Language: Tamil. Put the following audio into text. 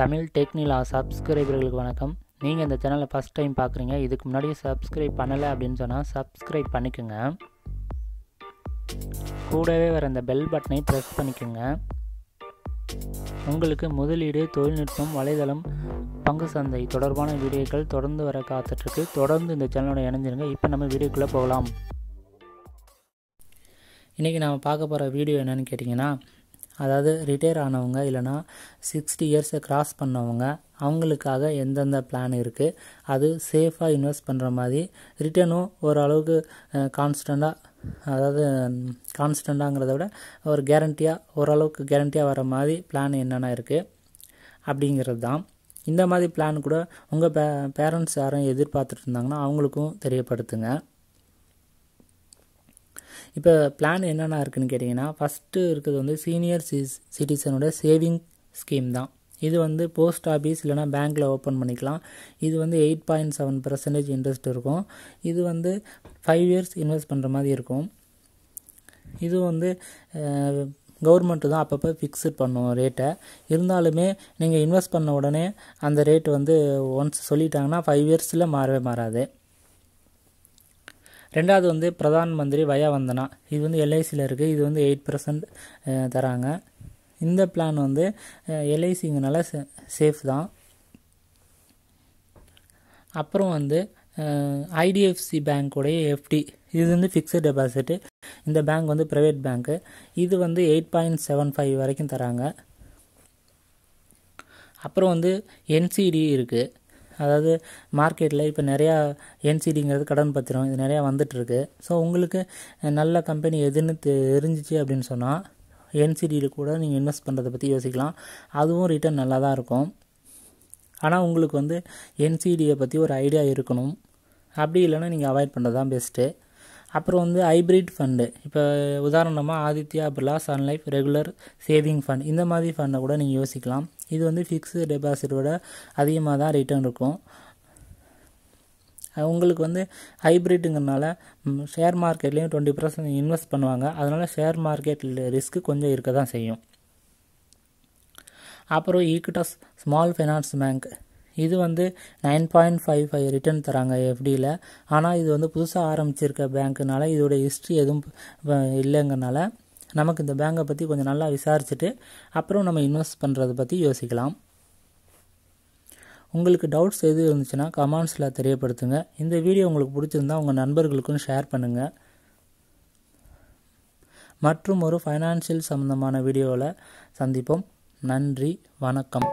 தமிழ் டெக்னிலா சப்ஸ்கிரைபர்களுக்கு வணக்கம் நீங்கள் இந்த சேனலை ஃபஸ்ட் டைம் பார்க்குறீங்க இதுக்கு முன்னாடியே சப்ஸ்கிரைப் பண்ணலை அப்படின்னு சொன்னால் சப்ஸ்கிரைப் பண்ணிக்கோங்க கூடவே வர இந்த பெல் பட்டனை ப்ரெஸ் பண்ணிக்கோங்க உங்களுக்கு முதலீடு தொழில்நுட்பம் வலைதளம் பங்கு சந்தை தொடர்பான வீடியோக்கள் தொடர்ந்து வர காத்துட்ருக்கு தொடர்ந்து இந்த சேனலோட இணைஞ்சிருங்க இப்போ நம்ம வீடியோக்குள்ளே போகலாம் இன்றைக்கி நாம் பார்க்க போகிற வீடியோ என்னென்னு கேட்டிங்கன்னா அதாவது ரிட்டையர் ஆனவங்க இல்லைனா சிக்ஸ்டி இயர்ஸை க்ராஸ் பண்ணவங்க அவங்களுக்காக எந்தெந்த பிளான் இருக்குது அது சேஃபாக இன்வெஸ்ட் பண்ணுற மாதிரி ரிட்டர்னும் ஓரளவுக்கு கான்ஸ்டண்ட்டாக அதாவது கான்ஸ்டண்ட்டாங்கிறத விட ஒரு கேரண்டியாக ஓரளவுக்கு கேரண்டியாக வர மாதிரி பிளான் என்னென்ன இருக்குது அப்படிங்கிறது தான் இந்த மாதிரி பிளான் கூட உங்கள் பே பேரண்ட்ஸ் யாரும் எதிர்பார்த்துட்டு இருந்தாங்கன்னா அவங்களுக்கும் தெரியப்படுத்துங்க இப்போ பிளான் என்னென்ன இருக்குதுன்னு கேட்டிங்கன்னா ஃபஸ்ட்டு இருக்கிறது வந்து சீனியர் சி சிட்டிசனோட சேவிங் ஸ்கீம் தான் இது வந்து போஸ்ட் ஆஃபீஸ் இல்லைனா பேங்க்கில் ஓப்பன் பண்ணிக்கலாம் இது வந்து eight point seven percentage interest இருக்கும் இது வந்து ஃபைவ் இயர்ஸ் இன்வெஸ்ட் பண்ணுற மாதிரி இருக்கும் இது வந்து கவர்மெண்ட்டு தான் அப்பப்போ ஃபிக்ஸட் பண்ணும் ரேட்டை இருந்தாலுமே நீங்கள் இன்வெஸ்ட் பண்ண உடனே அந்த ரேட்டு வந்து ஒன்ஸ் சொல்லிட்டாங்கன்னா ஃபைவ் இயர்ஸில் மாறவே மாறாது ரெண்டாவது வந்து பிரதான் மந்திரி வயா வந்தனா இது வந்து எல்ஐசியில் இருக்குது இது வந்து எயிட் பர்சன்ட் தராங்க இந்த பிளான் வந்து எல்ஐசிங்கனால சேஃப் தான் அப்புறம் வந்து ஐடிஎஃப்சி பேங்க்குடைய எஃப்டி இது வந்து ஃபிக்ஸட் டெபாசிட்டு இந்த பேங்க் வந்து ப்ரைவேட் பேங்க்கு இது வந்து எயிட் பாயிண்ட் செவன் ஃபைவ் வரைக்கும் தராங்க அப்புறம் வந்து என்சிடி இருக்குது அதாவது மார்க்கெட்டில் இப்போ நிறையா என்சிடிங்கிறது கடன் பத்திரம் இது நிறையா வந்துட்டுருக்கு ஸோ உங்களுக்கு நல்ல கம்பெனி எதுன்னு தெரிஞ்சிச்சு அப்படின்னு சொன்னால் என்சிடியில் கூட நீங்கள் இன்வெஸ்ட் பண்ணுறதை பற்றி யோசிக்கலாம் அதுவும் ரிட்டர்ன் நல்லா தான் இருக்கும் ஆனால் உங்களுக்கு வந்து என்சிடியை பற்றி ஒரு ஐடியா இருக்கணும் அப்படி இல்லைன்னா நீங்கள் அவாய்ட் பண்ணுறது தான் பெஸ்ட்டு அப்புறம் வந்து ஹைப்ரிட் ஃபண்டு இப்போ உதாரணமாக Aditya Birla Sun Life regular saving fund இந்த மாதிரி ஃபண்டை கூட நீங்கள் யோசிக்கலாம் இது வந்து ஃபிக்ஸு விட அதிகமாக தான் ரிட்டர்ன் இருக்கும் உங்களுக்கு வந்து ஹைப்ரிட்டுங்கிறனால ஷேர் மார்க்கெட்லேயும் டுவெண்ட்டி பர்சன்ட் இன்வெஸ்ட் பண்ணுவாங்க அதனால் ஷேர் மார்க்கெட்டில் ரிஸ்க்கு கொஞ்சம் இருக்க தான் செய்யும் அப்புறம் ஈக்விட்டாஸ் ஸ்மால் ஃபைனான்ஸ் பேங்க் இது வந்து nine point five five return தராங்க எஃப்டியில் ஆனால் இது வந்து புதுசாக ஆரம்பிச்சிருக்க பேங்க்குனால இதோடய ஹிஸ்ட்ரி எதுவும் இல்லைங்கனால நமக்கு இந்த பேங்கை பற்றி கொஞ்சம் நல்லா விசாரிச்சுட்டு அப்புறம் நம்ம இன்வெஸ்ட் பண்ணுறதை பற்றி யோசிக்கலாம் உங்களுக்கு டவுட்ஸ் எது இருந்துச்சுன்னா கமெண்ட்ஸில் தெரியப்படுத்துங்க இந்த வீடியோ உங்களுக்கு பிடிச்சிருந்தா உங்கள் நண்பர்களுக்கும் ஷேர் பண்ணுங்கள் மற்றும் ஒரு ஃபைனான்சியல் சம்மந்தமான வீடியோவில் சந்திப்போம் நன்றி வணக்கம்